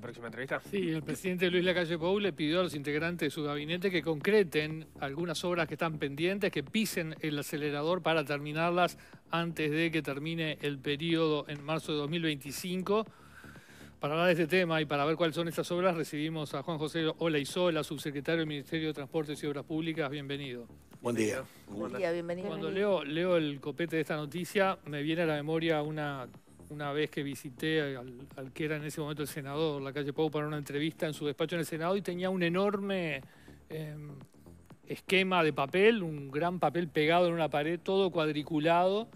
próxima entrevista. Sí, el presidente Luis Lacalle Pou le pidió a los integrantes de su gabinete que concreten algunas obras que están pendientes, que pisen el acelerador para terminarlas antes de que termine el periodo en marzo de 2025. Para hablar de este tema y para ver cuáles son estas obras, recibimos a Juan José Olaizola, subsecretario del Ministerio de Transportes y Obras Públicas. Bienvenido. Buen día. Cuando leo, leo el copete de esta noticia, me viene a la memoria una una vez que visité al, que era en ese momento el senador, la calle Pau, para una entrevista en su despacho en el Senado y tenía un enorme em, esquema de papel, un gran papel pegado en una pared, todo cuadriculado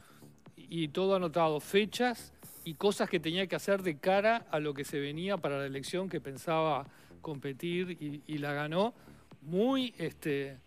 y todo anotado, fechas y cosas que tenía que hacer de cara a lo que se venía para la elección que pensaba competir y, y la ganó, muy este,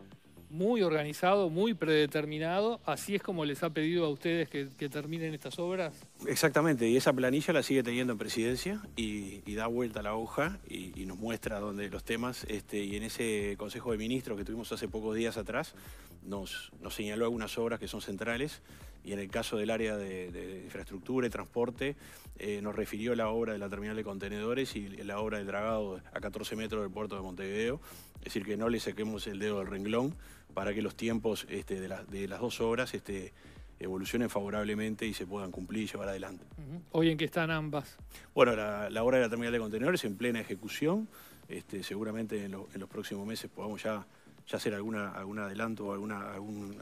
muy organizado, muy predeterminado. Así es como les ha pedido a ustedes que, terminen estas obras. Exactamente, y esa planilla la sigue teniendo en presidencia y, da vuelta la hoja y, nos muestra dónde los temas, este, y en ese Consejo de Ministros que tuvimos hace pocos días atrás, nos señaló algunas obras que son centrales y en el caso del área de, infraestructura y transporte, eh, nos refirió la obra de la terminal de contenedores y la obra de dragado a 14 metros del puerto de Montevideo. Es decir, que no le saquemos el dedo del renglón para que los tiempos este, de, de, las dos obras este, evolucionen favorablemente y se puedan cumplir y llevar adelante. ¿Hoy en qué están ambas? Bueno, la, obra de la terminal de contenedores en plena ejecución. Este, seguramente en los próximos meses podamos ya ya hacer alguna, algún adelanto o alguna,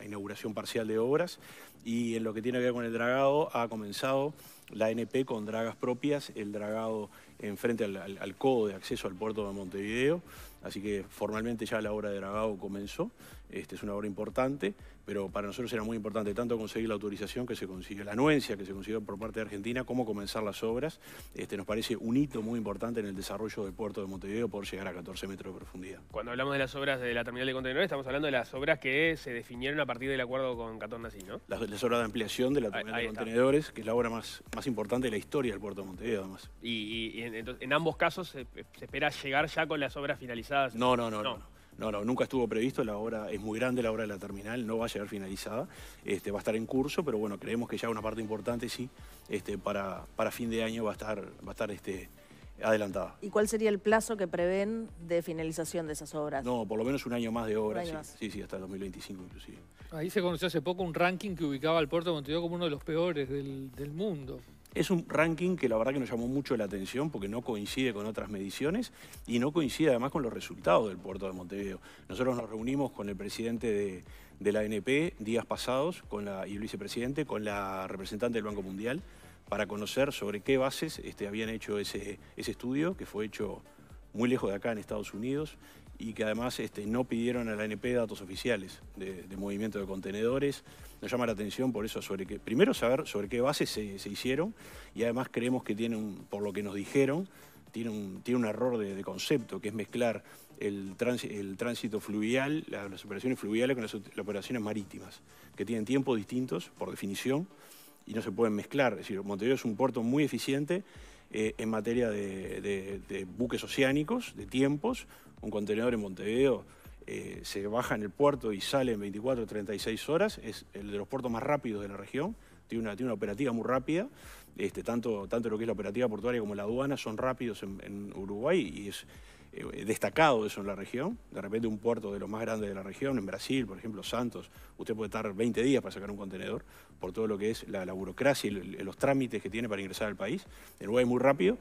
inauguración parcial de obras. Y en lo que tiene que ver con el dragado, ha comenzado la NP con dragas propias, el dragado en frente al, al codo de acceso al puerto de Montevideo. Así que formalmente ya la obra de dragado comenzó. Este, es una obra importante, pero para nosotros era muy importante tanto conseguir la autorización que se consiguió, la anuencia que se consiguió por parte de Argentina, como comenzar las obras. Este, nos parece un hito muy importante en el desarrollo del puerto de Montevideo por llegar a 14 metros de profundidad. Cuando hablamos de las obras de la terminal de contenedores, estamos hablando de las obras que se definieron a partir del acuerdo con Catón Nací, ¿no? Las, obras de ampliación de la terminal de contenedores, que es la obra más, más importante de la historia del puerto de Montevideo, además. Y, en, ambos casos se, espera llegar ya con las obras finalizadas. no. no. no. no. No, no, nunca estuvo previsto, la obra es muy grande, la obra de la terminal no va a llegar finalizada, este, va a estar en curso, pero bueno, creemos que ya una parte importante, sí, este, para, para fin de año va a estar, va a estar este, adelantada. ¿Y cuál sería el plazo que prevén de finalización de esas obras? No, por lo menos un año más de obras, sí. sí, hasta el 2025 inclusive. Ahí se conoció hace poco un ranking que ubicaba al puerto de Montevideo como uno de los peores del mundo. Es un ranking que la verdad que nos llamó mucho la atención porque no coincide con otras mediciones y no coincide además con los resultados del puerto de Montevideo. Nosotros nos reunimos con el presidente de, la ANP días pasados y el vicepresidente con la representante del Banco Mundial para conocer sobre qué bases este, habían hecho ese estudio que fue hecho muy lejos de acá en Estados Unidos y que además este, no pidieron a la ANP datos oficiales de, movimiento de contenedores. Nos llama la atención por eso, sobre que, primero saber sobre qué bases se, hicieron y además creemos que por lo que nos dijeron, tiene un, tiene un error de, concepto, que es mezclar el, tránsito fluvial, las, operaciones fluviales con las, operaciones marítimas, que tienen tiempos distintos, por definición, y no se pueden mezclar. Es decir, Montevideo es un puerto muy eficiente eh, en materia de, de, buques oceánicos, de tiempos, un contenedor en Montevideo eh, se baja en el puerto y sale en 24 36 horas, es el de los puertos más rápidos de la región, tiene una, operativa muy rápida, este, tanto, tanto lo que es la operativa portuaria como la aduana son rápidos en, en Uruguay y es eh, destacado eso en la región. De repente un puerto de los más grandes de la región, en Brasil, por ejemplo, Santos, usted puede estar 20 días para sacar un contenedor por todo lo que es la, burocracia y los trámites que tiene para ingresar al país. En Uruguay muy rápido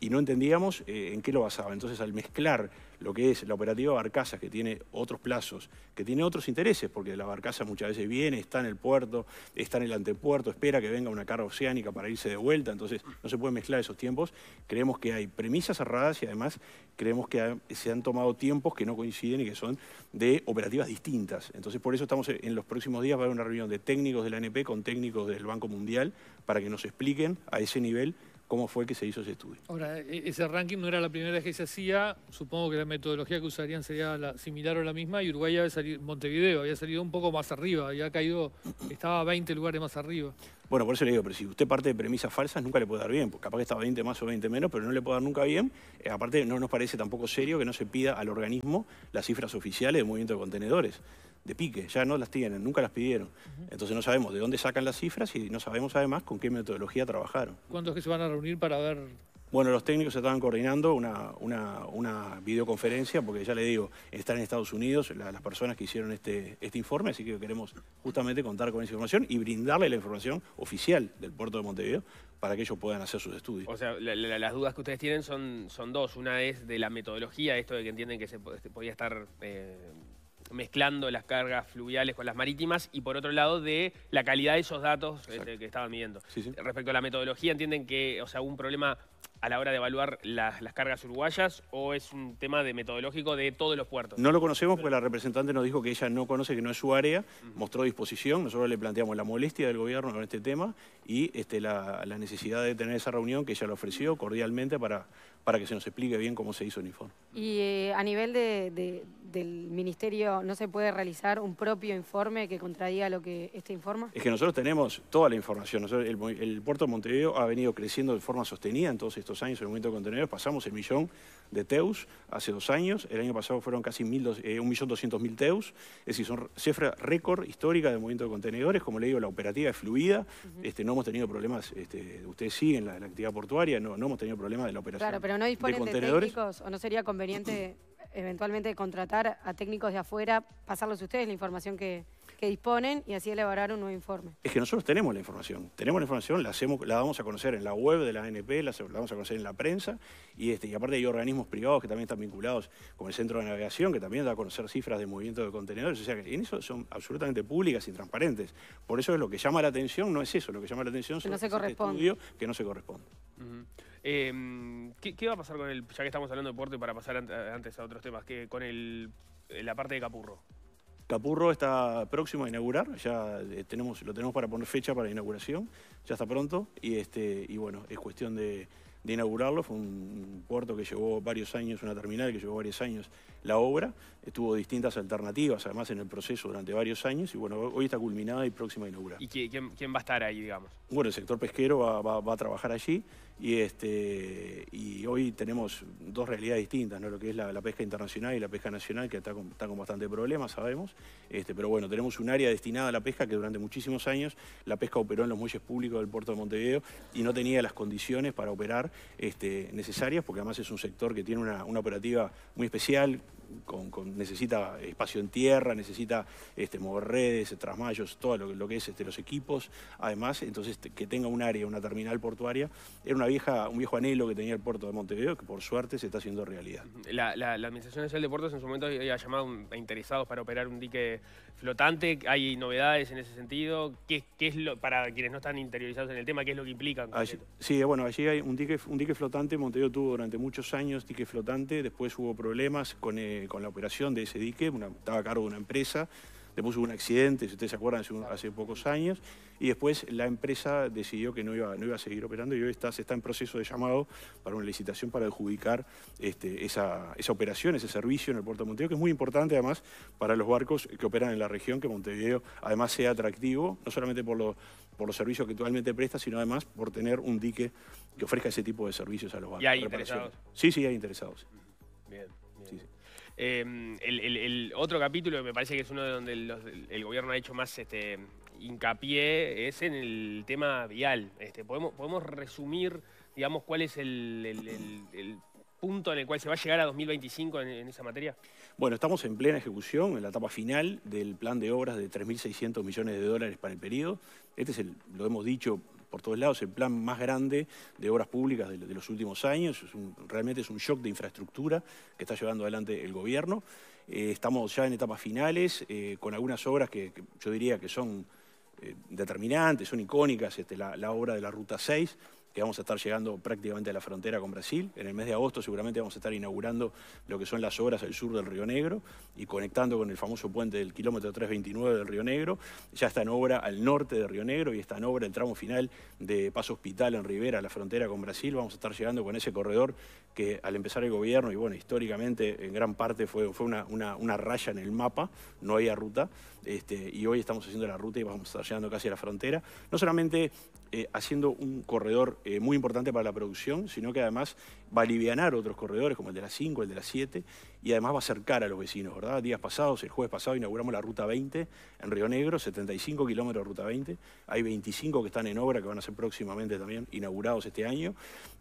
y no entendíamos eh, en qué lo basaba. Entonces, al mezclar lo que es la operativa Barcazas, que tiene otros plazos, que tiene otros intereses, porque la Barcaza muchas veces viene, está en el puerto, está en el antepuerto, espera que venga una carga oceánica para irse de vuelta, entonces no se puede mezclar esos tiempos. Creemos que hay premisas cerradas y además creemos que se han tomado tiempos que no coinciden y que son de operativas distintas. Entonces, por eso estamos en los próximos días va a haber una reunión de técnicos de la ANP con técnicos del Banco Mundial para que nos expliquen a ese nivel cómo fue que se hizo ese estudio. Ahora, e, ese ranking no era la primera vez que se hacía, supongo que la metodología que usarían sería similar o la misma, y Uruguay había salido, Montevideo había salido un poco más arriba, había caído, estaba 20 lugares más arriba. Bueno, por eso le digo, pero si usted parte de premisas falsas, nunca le puede dar bien, porque capaz que estaba 20 más o 20 menos, pero no le puede dar nunca bien. Eh, aparte, no nos parece tampoco serio que no se pida al organismo las cifras oficiales de movimiento de contenedores de pique, ya no las tienen, nunca las pidieron. Entonces no sabemos de dónde sacan las cifras y no sabemos además con qué metodología trabajaron. ¿Cuántos que se van a reunir para ver? Bueno, los técnicos estaban coordinando una, una, videoconferencia, porque ya le digo, están en Estados Unidos las personas que hicieron este, este informe, así que queremos justamente contar con esa información y brindarle la información oficial del puerto de Montevideo para que ellos puedan hacer sus estudios. O sea, las dudas que ustedes tienen son, son dos. Una es de la metodología, esto de que entienden que se, este, podía estar eh, mezclando las cargas fluviales con las marítimas y por otro lado de la calidad de esos datos este, que estaban midiendo. Respecto a la metodología, ¿entienden que, o sea, un problema a la hora de evaluar las, cargas uruguayas o es un tema de metodológico de todos los puertos? No lo conocemos porque la representante nos dijo que ella no conoce, que no es su área, mostró disposición, nosotros le planteamos la molestia del gobierno con este tema y este, la, necesidad de tener esa reunión que ella le ofreció cordialmente para para que se nos explique bien cómo se hizo el informe. Y eh, a nivel del Ministerio, ¿no se puede realizar un propio informe que contradiga lo que este informa? Es que nosotros tenemos toda la información. el, puerto de Montevideo ha venido creciendo de forma sostenida en todos estos años en el movimiento de contenedores. Pasamos el millón de teus hace dos años. El año pasado fueron casi 1.200.000 eh, teus. Es decir, son cifras récord históricas de movimiento de contenedores. Como le digo, la operativa es fluida. Este, no hemos tenido problemas, este, ustedes siguen la, la actividad portuaria, no, no hemos tenido problemas de la operación. Pero no disponen de, técnicos, o no sería conveniente eventualmente contratar a técnicos de afuera, pasarles a ustedes la información que, disponen y así elaborar un nuevo informe. Es que nosotros tenemos la información, tenemos la información, la, hacemos, la vamos a conocer en la web de la ANP, la, la vamos a conocer en la prensa este, y, aparte hay organismos privados que también están vinculados, con el Centro de Navegación, que también da a conocer cifras de movimiento de contenedores, o sea que en eso son absolutamente públicas y transparentes. Por eso es lo que llama la atención, no es eso, lo que llama la atención es no se este estudio que no se corresponde. Em, ¿qué, va a pasar con el, ya que estamos hablando de deporte, para pasar antes a otros temas, que con el, eh, la parte de Capurro? Capurro está próximo a inaugurar, ya eh, tenemos, lo tenemos para poner fecha para la inauguración, ya está pronto, y, este, y bueno, es cuestión de de inaugurarlo. Fue un puerto que llevó varios años, una terminal que llevó varios años la obra. Estuvo distintas alternativas, además, en el proceso durante varios años. Y bueno, hoy está culminada y próxima a inaugurar. ¿Y quién, va a estar ahí, digamos? Bueno, el sector pesquero va, a trabajar allí. Y, este, y hoy tenemos dos realidades distintas, ¿no? lo que es la, pesca internacional y la pesca nacional, que está con, con bastante problemas, sabemos. Este, pero bueno, tenemos un área destinada a la pesca que durante muchísimos años la pesca operó en los muelles públicos del puerto de Montevideo y no tenía las condiciones para operar este, necesarias, porque además es un sector que tiene una, una operativa muy especial, necesita espacio en tierra, necesita este, mover redes, trasmayos, todo lo, lo que es este, los equipos. Además, entonces que tenga un área, una terminal portuaria, era una vieja, un viejo anhelo que tenía el puerto de Montevideo, que por suerte se está haciendo realidad. La, Administración Nacional de Puertos en su momento había llamado a interesados para operar un dique flotante. ¿Hay novedades en ese sentido? ¿Qué, qué es lo, para quienes no están interiorizados en el tema, qué es lo que implica? sí, bueno, allí hay un dique, un dique flotante. Montevideo tuvo durante muchos años dique flotante, después hubo problemas con... Eh, con la operación de ese dique, estaba a cargo de una empresa, después hubo un accidente, si ustedes se acuerdan, hace, pocos años, y después la empresa decidió que no iba, no iba a seguir operando y hoy está, se está en proceso de llamado para una licitación para adjudicar este, esa, operación, ese servicio en el puerto de Montevideo, que es muy importante además para los barcos que operan en la región, que Montevideo además sea atractivo, no solamente por, por los servicios que actualmente presta, sino además por tener un dique que ofrezca ese tipo de servicios a los barcos. ¿Y hay interesados? Sí, sí, hay interesados. Bien. Em, el, otro capítulo que me parece que es uno de donde el gobierno ha hecho más este, hincapié es en el tema vial. Este, podemos, podemos resumir, digamos, cuál es el, punto en el cual se va a llegar a 2025 en, en, esa materia? Bueno, estamos en plena ejecución, en la etapa final del plan de obras de 3.600 millones de dólares para el periodo. Este es el, lo hemos dicho por todos lados, el plan más grande de obras públicas de, los últimos años. realmente es un shock de infraestructura que está llevando adelante el gobierno. Eh, estamos ya en etapas finales, eh, con algunas obras que, yo diría que son eh, determinantes, son icónicas, este, la, la obra de la Ruta 6, que vamos a estar llegando prácticamente a la frontera con Brasil. En el mes de agosto seguramente vamos a estar inaugurando lo que son las obras al sur del Río Negro y conectando con el famoso puente del kilómetro 329 del Río Negro. Ya está en obra al norte del Río Negro y está en obra el tramo final de Paso Hospital en Rivera, a la frontera con Brasil. Vamos a estar llegando con ese corredor que al empezar el gobierno, y bueno, históricamente en gran parte fue, fue una, raya en el mapa, no había ruta, este, y hoy estamos haciendo la ruta y vamos a estar llegando casi a la frontera, no solamente eh, haciendo un corredor eh, muy importante para la producción, sino que además va a aliviar otros corredores como el de la 5, el de la 7 y además va a acercar a los vecinos, ¿verdad? Días pasados, el jueves pasado inauguramos la Ruta 20 en Río Negro, 75 kilómetros de Ruta 20, hay 25 que están en obra que van a ser próximamente también inaugurados este año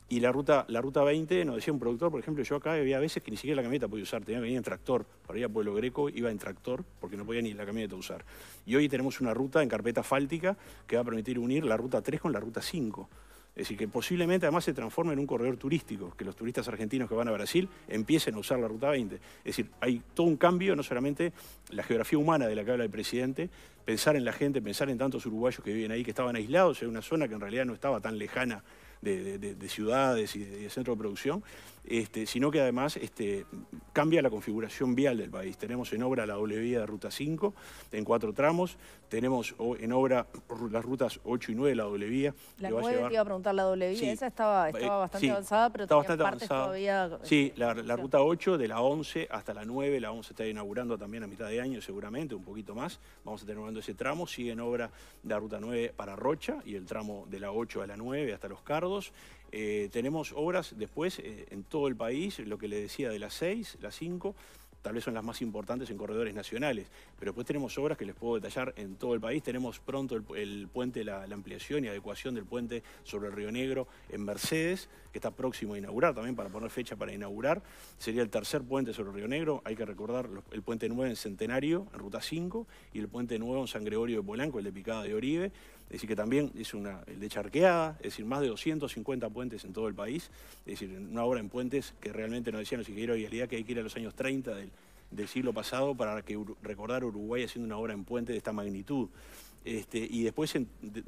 y la ruta, la ruta 20, nos decía un productor, por ejemplo, yo acá había veces que ni siquiera la camioneta podía usar, tenía que venir en tractor, para ir a Pueblo Greco iba en tractor porque no podía ni la camioneta usar. Y hoy tenemos una ruta en carpeta fáltica que va a permitir unir la ruta 3 con la ruta 5. Es decir, que posiblemente además se transforme en un corredor turístico, que los turistas argentinos que van a Brasil empiecen a usar la Ruta 20. Es decir, hay todo un cambio, no solamente la geografía humana de la que habla el presidente, pensar en la gente, pensar en tantos uruguayos que viven ahí, que estaban aislados en una zona que en realidad no estaba tan lejana de, ciudades y de, de centro de producción, este, sino que además este, cambia la configuración vial del país. Tenemos en obra la doble vía de Ruta 5 en cuatro tramos, tenemos en obra las rutas 8 y 9 de la doble vía. La 9 te iba a preguntar la doble vía, esa estaba, eh, bastante avanzada, pero está bastante todavía... Eh, sí, la, Ruta 8 de la 11 hasta la 9, la vamos a estar inaugurando también a mitad de año seguramente, un poquito más, vamos a estar inaugurando ese tramo, sigue en obra la Ruta 9 para Rocha y el tramo de la 8 a la 9 hasta Los Cardos, eh, tenemos obras después eh, en todo el país, lo que le decía de las seis, las cinco, tal vez son las más importantes en corredores nacionales, pero después tenemos obras que les puedo detallar en todo el país. Tenemos pronto el, puente, la, ampliación y adecuación del puente sobre el Río Negro en Mercedes, que está próximo a inaugurar también para poner fecha para inaugurar. Sería el tercer puente sobre el Río Negro, hay que recordar el puente 9 en Centenario, en Ruta 5, y el puente nuevo en San Gregorio de Polanco, el de Picada de Oribe es decir, que también es una el de charqueada, es decir, más de 250 puentes en todo el país. Es decir, una obra en puentes que realmente nos decían los ingenieros de vialidad que hay que ir a los años 30 del, siglo pasado para que recordar Uruguay haciendo una obra en puente de esta magnitud. Este, y después en,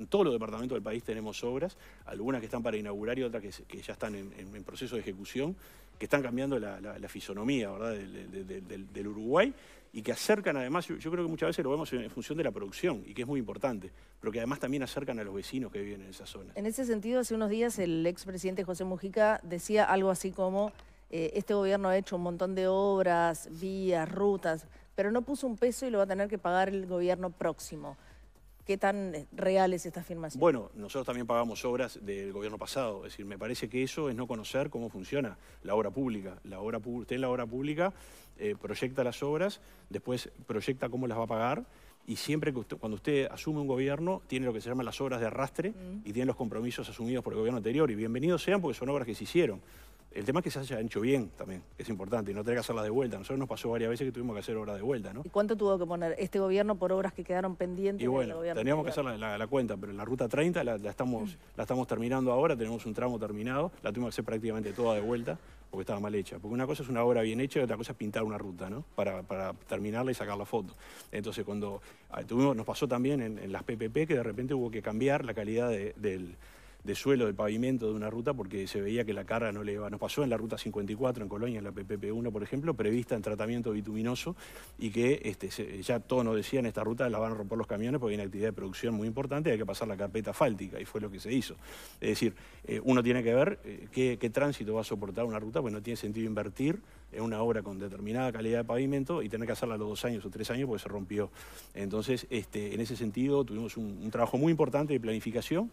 todos los departamentos del país tenemos obras, algunas que están para inaugurar y otras que, ya están en, proceso de ejecución, que están cambiando la, fisonomía del Uruguay, y que acercan además, yo, creo que muchas veces lo vemos en, función de la producción y que es muy importante, pero que además también acercan a los vecinos que viven en esa zona. En ese sentido, hace unos días el expresidente José Mujica decía algo así como, eh, este gobierno ha hecho un montón de obras, vías, rutas, pero no puso un peso y lo va a tener que pagar el gobierno próximo. ¿Qué tan eh, real es esta afirmación? Bueno, nosotros también pagamos obras del gobierno pasado. Es decir, me parece que eso es no conocer cómo funciona la obra pública. La obra, usted en la obra pública eh, proyecta las obras, después proyecta cómo las va a pagar y siempre que usted, cuando usted asume un gobierno tiene lo que se llaman las obras de arrastre mm. y tiene los compromisos asumidos por el gobierno anterior y bienvenidos sean porque son obras que se hicieron. El tema es que se haya hecho bien también, es importante, y no tener que hacerlas de vuelta. Nosotros nos pasó varias veces que tuvimos que hacer obras de vuelta, ¿no? ¿Y cuánto tuvo que poner este gobierno por obras que quedaron pendientes? Y bueno, teníamos que hacer la, cuenta, pero la ruta 30 la, estamos, terminando ahora, tenemos un tramo terminado, la tuvimos que hacer prácticamente toda de vuelta, porque estaba mal hecha. Porque una cosa es una obra bien hecha y otra cosa es pintar una ruta, ¿no? Para, terminarla y sacar la foto. Entonces, cuando ah, nos pasó también en, las PPP que de repente hubo que cambiar la calidad del de suelo, de pavimento de una ruta, porque se veía que la carga no le iba. Nos pasó en la ruta 54 en Colonia, en la PPP1, por ejemplo, prevista en tratamiento bituminoso y que este, ya todos nos decían esta ruta la van a romper los camiones porque hay una actividad de producción muy importante y hay que pasar la carpeta fáltica y fue lo que se hizo. Es decir, eh, uno tiene que ver eh, qué, tránsito va a soportar una ruta, pues no tiene sentido invertir en una obra con determinada calidad de pavimento y tener que hacerla a los dos años o tres años porque se rompió. Entonces, este, en ese sentido, tuvimos un, trabajo muy importante de planificación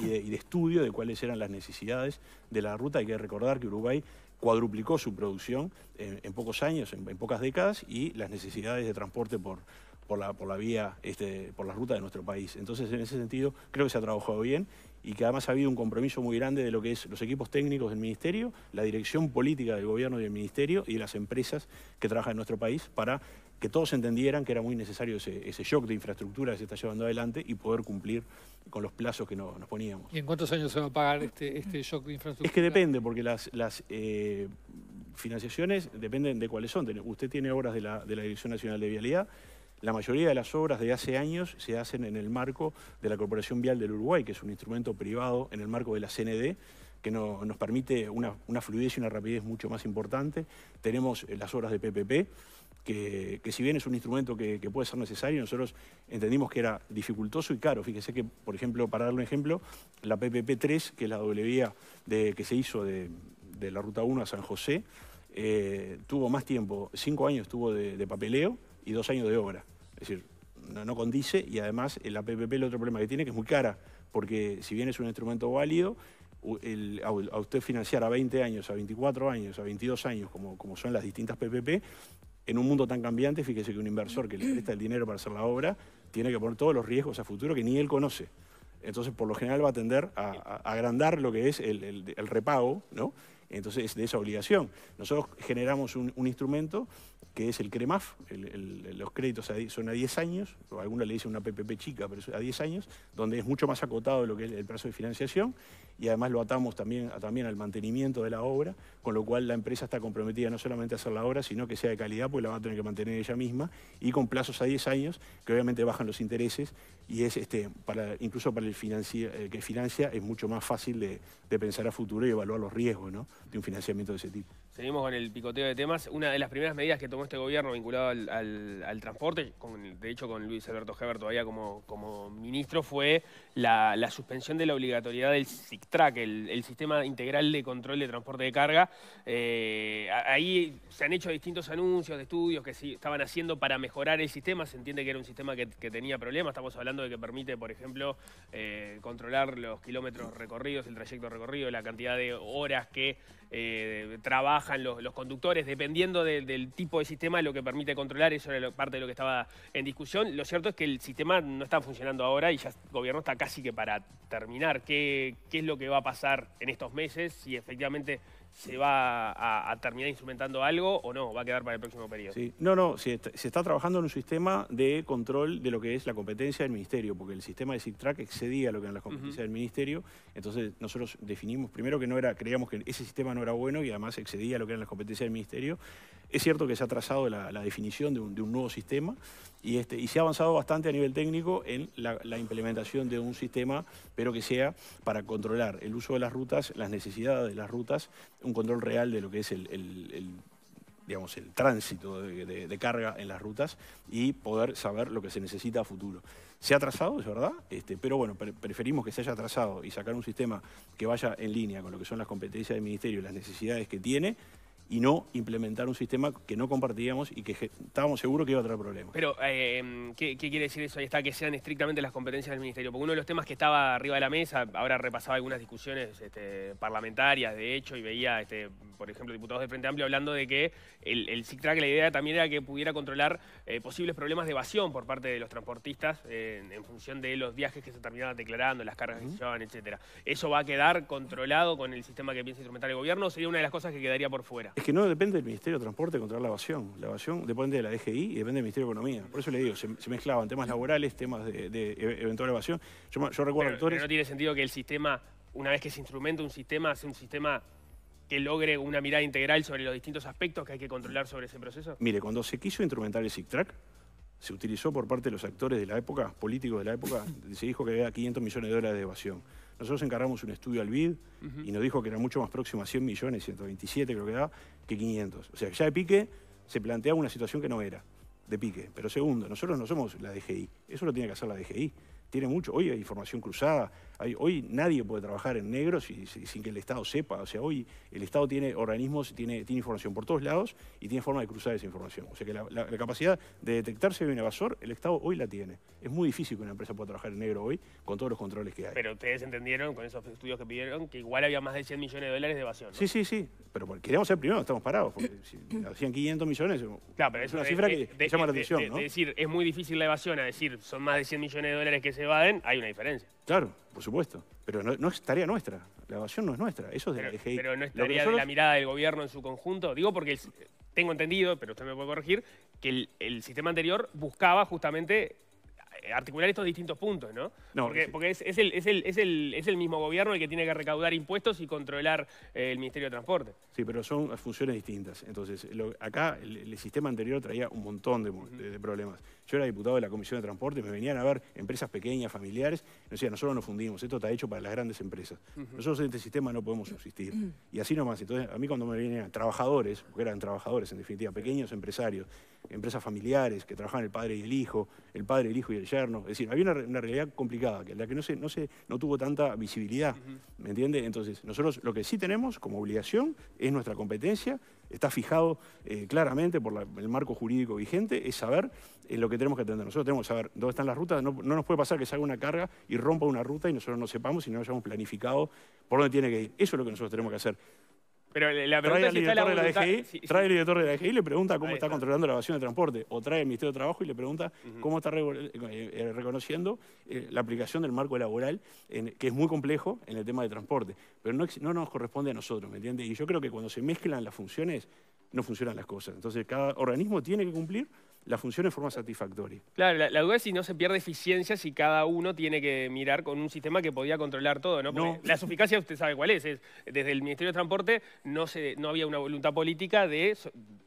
y y de estudio de cuáles eran las necesidades de la ruta. Hay que recordar que Uruguay cuadruplicó su producción en, pocos años, en, pocas décadas, y las necesidades de transporte por, por, la, vía, este, por la ruta de nuestro país. Entonces, en ese sentido, creo que se ha trabajado bien y que además ha habido un compromiso muy grande de lo que es los equipos técnicos del Ministerio, la dirección política del Gobierno y del Ministerio y las empresas que trabajan en nuestro país para que todos entendieran que era muy necesario ese, shock de infraestructura que se está llevando adelante y poder cumplir con los plazos que nos poníamos. ¿Y en cuántos años se va a pagar este, este shock de infraestructura? Es que depende, porque las, eh, financiaciones dependen de cuáles son. Usted tiene obras de la, Dirección Nacional de Vialidad, la mayoría de las obras de hace años se hacen en el marco de la Corporación Vial del Uruguay, que es un instrumento privado en el marco de la CND, que nos permite una, una, fluidez y una rapidez mucho más importante. Tenemos eh, las obras de PPP, que, si bien es un instrumento que, puede ser necesario, nosotros entendimos que era dificultoso y caro. Fíjese que, por ejemplo, para darle un ejemplo, la PPP3, que es la doble vía de, que se hizo de, la Ruta 1 a San José, eh, tuvo más tiempo, cinco años tuvo de, papeleo y dos años de obra. Es decir, no, condice y además la PPP el otro problema que tiene que es muy cara, porque si bien es un instrumento válido, a usted financiar a 20 años, a 24 años, a 22 años, como, como son las distintas PPP, en un mundo tan cambiante, fíjese que un inversor que le presta el dinero para hacer la obra tiene que poner todos los riesgos a futuro que ni él conoce. Entonces, por lo general, va a tender a, agrandar lo que es el, repago, ¿no? Entonces, de esa obligación. Nosotros generamos un instrumento que es el CREMAF, los créditos son a 10 años, o alguna le dicen una PPP chica, pero a 10 años, donde es mucho más acotado lo que es el plazo de financiación y además lo atamos también, al mantenimiento de la obra, con lo cual la empresa está comprometida no solamente a hacer la obra, sino que sea de calidad, pues la va a tener que mantener ella misma y con plazos a 10 años, que obviamente bajan los intereses y es este, para, incluso para el, eh, que financia es mucho más fácil de, pensar a futuro y evaluar los riesgos de un financiamiento de ese tipo. Seguimos con el picoteo de temas. Una de las primeras medidas que tomó este gobierno vinculado al, transporte, de hecho con Luis Alberto Heber todavía como, como ministro, fue la, suspensión de la obligatoriedad del SICTRAC, el, Sistema Integral de Control de Transporte de Carga. Eh, ahí se han hecho distintos anuncios estudios que sí, estaban haciendo para mejorar el sistema. Se entiende que era un sistema que, tenía problemas. Estamos hablando de que permite, por ejemplo, eh, controlar los kilómetros recorridos, el trayecto recorrido, la cantidad de horas que eh, trabajan los, conductores, dependiendo del tipo de sistema, lo que permite controlar, eso era parte de lo que estaba en discusión. Lo cierto es que el sistema no está funcionando ahora y ya el gobierno está casi que para terminar. ¿Qué, qué es lo que va a pasar en estos meses? Si efectivamente se va a, terminar instrumentando algo o no? ¿Va a quedar para el próximo periodo? No, no, se está, trabajando en un sistema de control de lo que es la competencia del Ministerio, porque el sistema de track excedía lo que eran las competencias del Ministerio, entonces nosotros definimos primero que no era, creíamos que ese sistema no era bueno y además excedía lo que eran las competencias del Ministerio. Es cierto que se ha trazado la, definición de un, nuevo sistema y, este, y se ha avanzado bastante a nivel técnico en la, la implementación de un sistema, pero que sea para controlar el uso de las rutas, las necesidades de las rutas un control real de lo que es el, digamos, el tránsito de, carga en las rutas y poder saber lo que se necesita a futuro. Se ha trazado, es verdad, este, pero bueno, preferimos que se haya trazado y sacar un sistema que vaya en línea con lo que son las competencias del Ministerio y las necesidades que tiene, y no implementar un sistema que no compartíamos y que estábamos seguros que iba a traer problemas. Pero, em, ¿qué, quiere decir eso? Ahí está, que sean estrictamente las competencias del Ministerio. Porque uno de los temas que estaba arriba de la mesa, ahora repasaba algunas discusiones este, parlamentarias, de hecho, y veía, este, por ejemplo, diputados del Frente Amplio hablando de que el, el CICTRAC, la idea también era que pudiera controlar eh, posibles problemas de evasión por parte de los transportistas en, función de los viajes que se terminaban declarando, las cargas que llevaban, etcétera. ¿Eso va a quedar controlado con el sistema que piensa instrumentar el gobierno o sería una de las cosas que quedaría por fuera? Es que no depende del Ministerio de Transporte controlar la evasión. La evasión depende de la DGI y depende del Ministerio de Economía. Por eso le digo, se, mezclaban temas laborales, temas de, e, eventual evasión. Yo, recuerdo actores... no tiene sentido que el sistema, una vez que se instrumenta un sistema, sea un sistema que logre una mirada integral sobre los distintos aspectos que hay que controlar sobre ese proceso? Mire, cuando se quiso instrumentar el SICTRAC, se utilizó por parte de los actores de la época, políticos de la época, se dijo que había 500 millones de dólares de evasión. Nosotros encargamos un estudio al BID y nos dijo que era mucho más próximo a 100 millones, 127 creo que da, que 500. O sea, ya de pique se planteaba una situación que no era de pique. Pero segundo, nosotros no somos la DGI. Eso lo tiene que hacer la DGI. Tiene mucho. Hoy hay información cruzada, hoy nadie puede trabajar en negro sin que el Estado sepa. O sea, hoy el Estado tiene organismos, tiene, tiene información por todos lados y tiene forma de cruzar esa información. O sea que la, capacidad de detectarse de un evasor, el Estado hoy la tiene. Es muy difícil que una empresa pueda trabajar en negro hoy con todos los controles que hay. Pero ustedes entendieron con esos estudios que pidieron que igual había más de 100 millones de dólares de evasión. Sí, sí, sí. Pero queríamos ser primero, estamos parados. Porque si hacían 500 millones, claro, pero es una cifra que llama la atención. ¿no? decir, es muy difícil la evasión a decir son más de 100 millones de dólares que se evaden, hay una diferencia. Claro, por supuesto. Pero no, es tarea nuestra. La evasión no es nuestra. Eso es de la Pero no es tarea de la mirada del gobierno en su conjunto. Digo porque tengo entendido, pero usted me puede corregir, que el, sistema anterior buscaba justamente articular estos distintos puntos, ¿no? porque, es, el, mismo gobierno el que tiene que recaudar impuestos y controlar eh, el Ministerio de Transporte. Sí, pero son funciones distintas. Entonces, acá el, sistema anterior traía un montón de problemas. Yo era diputado de la Comisión de Transporte, me venían a ver empresas pequeñas, familiares, y decían, nosotros no fundimos, esto está hecho para las grandes empresas. Nosotros en este sistema no podemos subsistir. Y así nomás. Entonces, a mí cuando me venían trabajadores, porque eran trabajadores en definitiva, pequeños empresarios, empresas familiares que trabajaban el padre y el hijo, el padre, el hijo y el yerno. Es decir, había una, realidad complicada, que la que no, no, no tuvo tanta visibilidad, ¿me entiende? Entonces, nosotros lo que sí tenemos como obligación es nuestra competencia está fijado eh, claramente por el marco jurídico vigente, es saber eh, lo que tenemos que atender. Nosotros tenemos que saber dónde están las rutas, no, no, nos puede pasar que se haga una carga y rompa una ruta y nosotros no sepamos y no hayamos planificado por dónde tiene que ir. Eso es lo que nosotros tenemos que hacer. Pero la trae director de la DGI, de la DGI y le pregunta cómo está. controlando la evasión de transporte. O trae el Ministerio de Trabajo y le pregunta cómo está eh, eh, reconociendo eh, la aplicación del marco laboral, que es muy complejo en el tema de transporte. Pero no, no nos corresponde a nosotros, ¿me entiendes? Y yo creo que cuando se mezclan las funciones, no funcionan las cosas. Entonces, cada organismo tiene que cumplir la función en forma satisfactoria. Claro, la, duda es si no se pierde eficiencia si cada uno tiene que mirar con un sistema que podía controlar todo, ¿no? la suficacia usted sabe cuál es, Desde el Ministerio de Transporte no, se, no había una voluntad política de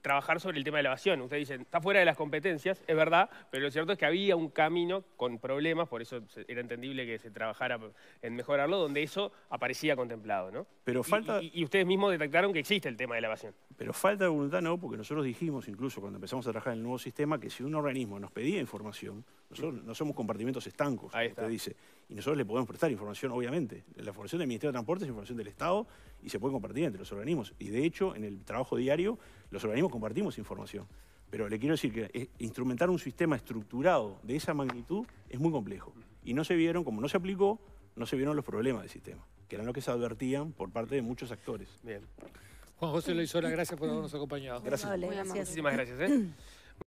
trabajar sobre el tema de la evasión. Ustedes dicen, está fuera de las competencias, es verdad, pero lo cierto es que había un camino con problemas, por eso era entendible que se trabajara en mejorarlo, donde eso aparecía contemplado, ¿no? Pero falta... Y, ustedes mismos detectaron que existe el tema de la evasión. Pero falta de voluntad no, porque nosotros dijimos, incluso cuando empezamos a trabajar en el nuevo sistema, que si un organismo nos pedía información, nosotros no somos compartimentos estancos, dice, y nosotros le podemos prestar información, obviamente. La información del Ministerio de Transporte es información del Estado y se puede compartir entre los organismos. Y de hecho, en el trabajo diario, los organismos compartimos información. Pero le quiero decir que eh, instrumentar un sistema estructurado de esa magnitud es muy complejo. Y no se vieron, como no se aplicó, no se vieron los problemas del sistema, que eran los que se advertían por parte de muchos actores. Bien. Juan José Loizola, gracias por habernos acompañado. Gracias. Muchísimas gracias. ¿eh?